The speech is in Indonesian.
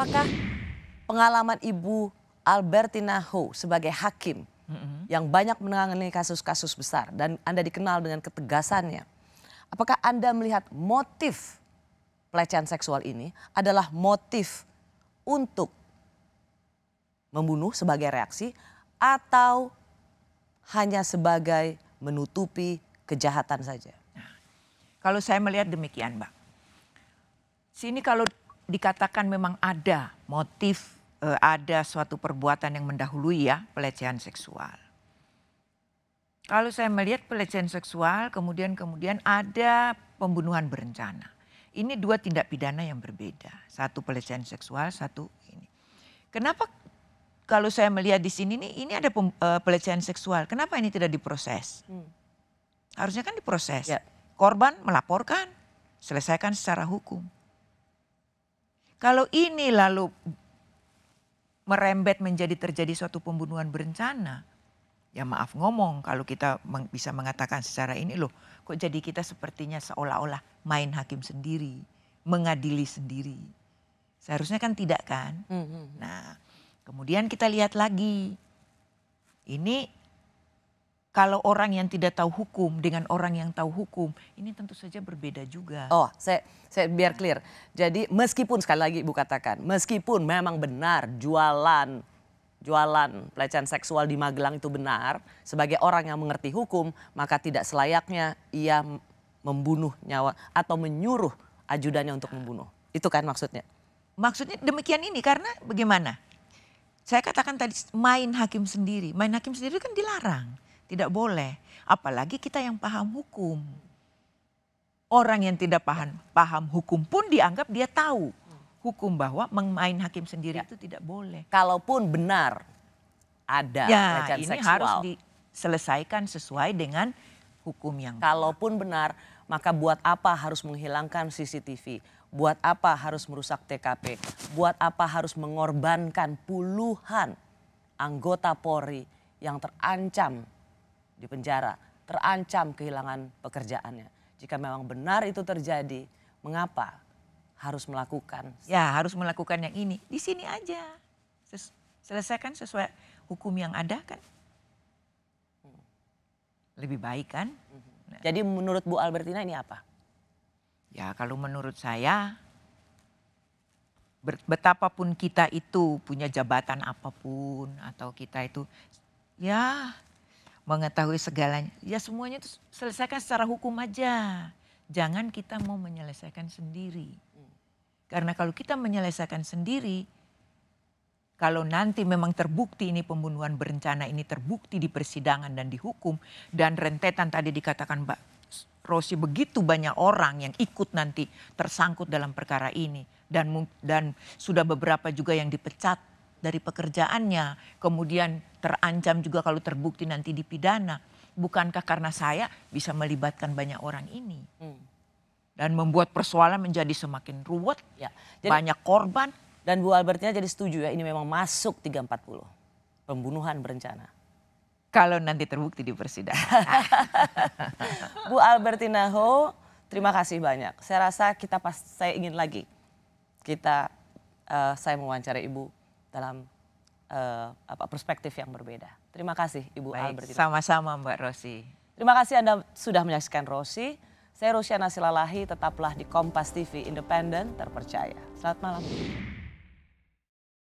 apakah pengalaman Ibu Albertina Ho sebagai hakim yang banyak menangani kasus-kasus besar dan Anda dikenal dengan ketegasannya. Apakah Anda melihat motif pelecehan seksual ini adalah motif untuk membunuh sebagai reaksi atau hanya sebagai menutupi kejahatan saja? Nah, kalau saya melihat demikian, Mbak. Sini kalau dikatakan memang ada motif eh, ada suatu perbuatan yang mendahului ya pelecehan seksual. Kalau saya melihat pelecehan seksual kemudian kemudian ada pembunuhan berencana. Ini dua tindak pidana yang berbeda. Satu pelecehan seksual, satu ini. Kenapa kalau saya melihat di sini nih ini ada eh, pelecehan seksual. Kenapa ini tidak diproses? Hmm. Harusnya kan diproses. Ya. Korban melaporkan, selesaikan secara hukum kalau ini lalu merembet menjadi terjadi suatu pembunuhan berencana, ya maaf ngomong kalau kita bisa mengatakan secara ini loh, kok jadi kita sepertinya seolah-olah main hakim sendiri, mengadili sendiri. Seharusnya kan tidak kan? Hmm, hmm, hmm. Nah, kemudian kita lihat lagi. Ini kalau orang yang tidak tahu hukum dengan orang yang tahu hukum ini tentu saja berbeda juga. Oh, saya saya biar clear. Jadi meskipun sekali lagi Ibu katakan, meskipun memang benar jualan jualan pelecehan seksual di Magelang itu benar, sebagai orang yang mengerti hukum, maka tidak selayaknya ia membunuh nyawa atau menyuruh ajudannya untuk membunuh. Itu kan maksudnya. Maksudnya demikian ini karena bagaimana? Saya katakan tadi main hakim sendiri. Main hakim sendiri kan dilarang tidak boleh. Apalagi kita yang paham hukum. Orang yang tidak paham, paham hukum pun dianggap dia tahu hukum bahwa main hakim sendiri ya. itu tidak boleh. Kalaupun benar ada ya, pelecehan ini seksual. harus diselesaikan sesuai dengan hukum yang Kalaupun benar, maka buat apa harus menghilangkan CCTV? Buat apa harus merusak TKP? Buat apa harus mengorbankan puluhan anggota Polri yang terancam di penjara, terancam kehilangan pekerjaannya. Jika memang benar itu terjadi, mengapa harus melakukan? Ya, harus melakukan yang ini. Di sini aja. Ses selesaikan sesuai hukum yang ada kan. Lebih baik kan? Mhm. Nah. Jadi menurut Bu Albertina ini apa? Ya, kalau menurut saya betapapun kita itu punya jabatan apapun atau kita itu ya mengetahui segalanya. Ya semuanya itu selesaikan secara hukum aja. Jangan kita mau menyelesaikan sendiri. Karena kalau kita menyelesaikan sendiri, kalau nanti memang terbukti ini pembunuhan berencana ini terbukti di persidangan dan dihukum dan rentetan tadi dikatakan Mbak Rosi begitu banyak orang yang ikut nanti tersangkut dalam perkara ini dan dan sudah beberapa juga yang dipecat dari pekerjaannya, kemudian terancam juga kalau terbukti nanti dipidana. Bukankah karena saya bisa melibatkan banyak orang ini? Hmm. Dan membuat persoalan menjadi semakin ruwet, ya. jadi, banyak korban. Dan Bu Albertina jadi setuju ya ini memang masuk 340, pembunuhan berencana. Kalau nanti terbukti di persidangan. Bu Albertina Ho, terima kasih banyak. Saya rasa kita pas, saya ingin lagi kita uh, saya mewawancarai Ibu dalam uh, apa perspektif yang berbeda. Terima kasih Ibu Baik, Albert. Sama-sama Mbak Rosi. Terima kasih Anda sudah menyaksikan Rosi. Saya Rosiana Silalahi, tetaplah di Kompas TV Independen terpercaya. Selamat malam.